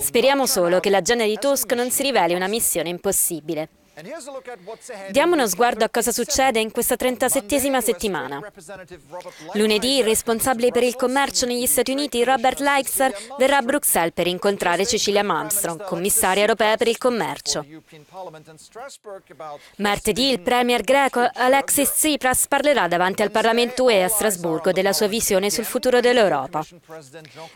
Speriamo solo che l'agenda di Tusk non si riveli una missione impossibile. Diamo uno sguardo a cosa succede in questa 37esima settimana. Lunedì il responsabile per il commercio negli Stati Uniti, Robert Leixer, verrà a Bruxelles per incontrare Cecilia Malmström, commissaria europea per il commercio. Martedì il premier greco Alexis Tsipras parlerà davanti al Parlamento UE a Strasburgo della sua visione sul futuro dell'Europa.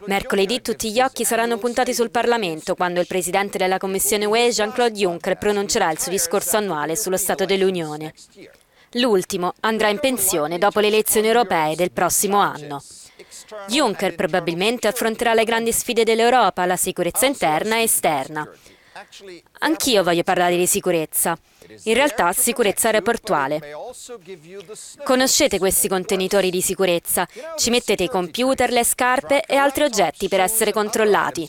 Mercoledì tutti gli occhi saranno puntati sul Parlamento quando il presidente della Commissione UE Jean-Claude Juncker pronuncerà il suo discorso discorso annuale sullo Stato dell'Unione. L'ultimo andrà in pensione dopo le elezioni europee del prossimo anno. Juncker probabilmente affronterà le grandi sfide dell'Europa, la sicurezza interna e esterna. Anch'io voglio parlare di sicurezza. In realtà sicurezza aeroportuale. Conoscete questi contenitori di sicurezza? Ci mettete i computer, le scarpe e altri oggetti per essere controllati.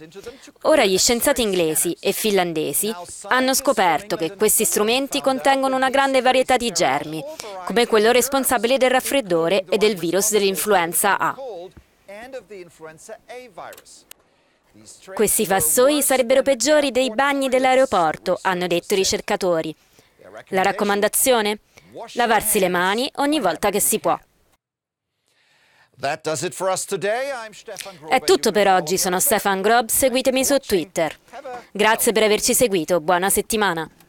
Ora gli scienziati inglesi e finlandesi hanno scoperto che questi strumenti contengono una grande varietà di germi, come quello responsabile del raffreddore e del virus dell'influenza A. Questi vassoi sarebbero peggiori dei bagni dell'aeroporto, hanno detto i ricercatori. La raccomandazione? Lavarsi le mani ogni volta che si può. È tutto per oggi, sono Stefan Grob, seguitemi su Twitter. Grazie per averci seguito, buona settimana.